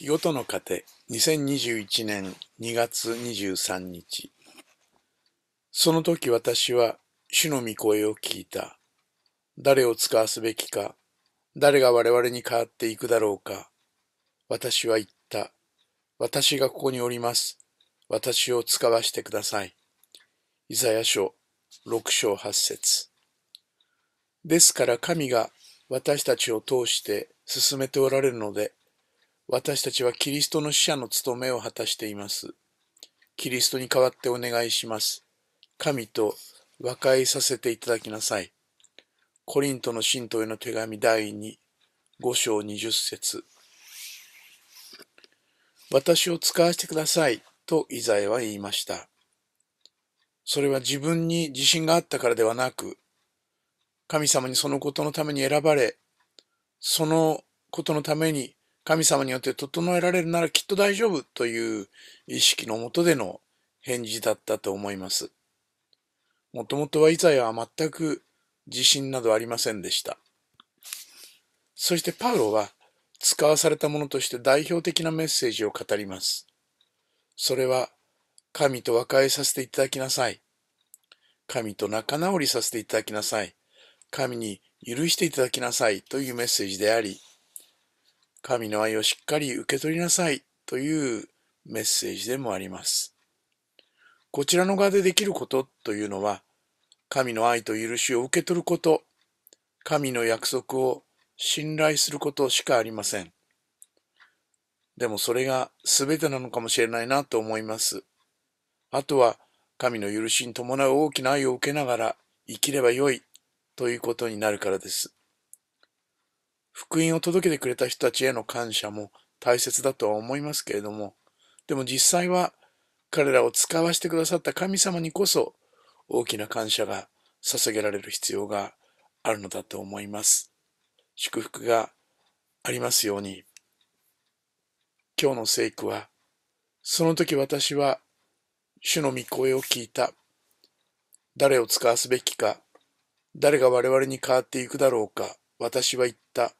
日ごとの糧2021年2月23日その時私は主の御声を聞いた誰を使わすべきか誰が我々に代わっていくだろうか私は言った私がここにおります私を使わしてくださいイザヤ書6章8節ですから神が私たちを通して進めておられるので私たちはキリストの使者の務めを果たしています。キリストに代わってお願いします。神と和解させていただきなさい。コリントの信徒への手紙第2、5章20節私を使わせてください、とイザヤは言いました。それは自分に自信があったからではなく、神様にそのことのために選ばれ、そのことのために神様によって整えられるならきっと大丈夫という意識のもとでの返事だったと思います。もともとはイザヤは全く自信などありませんでした。そしてパウロは使わされたものとして代表的なメッセージを語ります。それは神と和解させていただきなさい。神と仲直りさせていただきなさい。神に許していただきなさいというメッセージであり、神の愛をしっかり受け取りなさいというメッセージでもあります。こちらの側でできることというのは、神の愛と許しを受け取ること、神の約束を信頼することしかありません。でもそれが全てなのかもしれないなと思います。あとは神の許しに伴う大きな愛を受けながら生きればよいということになるからです。福音を届けてくれた人たちへの感謝も大切だとは思いますけれども、でも実際は彼らを使わせてくださった神様にこそ大きな感謝が捧げられる必要があるのだと思います。祝福がありますように。今日の聖句は、その時私は主の御声を聞いた。誰を使わすべきか、誰が我々に変わっていくだろうか、私は言った。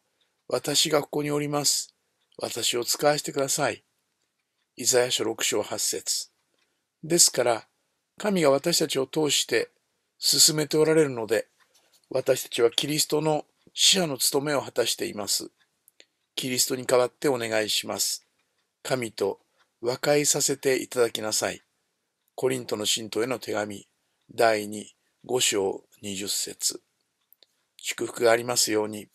私がここにおります。私を使わせてください。イザヤ書六章八節ですから、神が私たちを通して進めておられるので、私たちはキリストの死者の務めを果たしています。キリストに代わってお願いします。神と和解させていただきなさい。コリントの信徒への手紙、第二、五章二十節祝福がありますように。